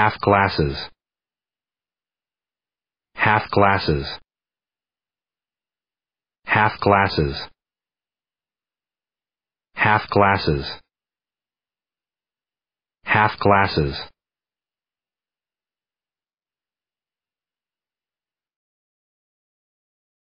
half glasses, half glasses, half glasses, half glasses, half glasses.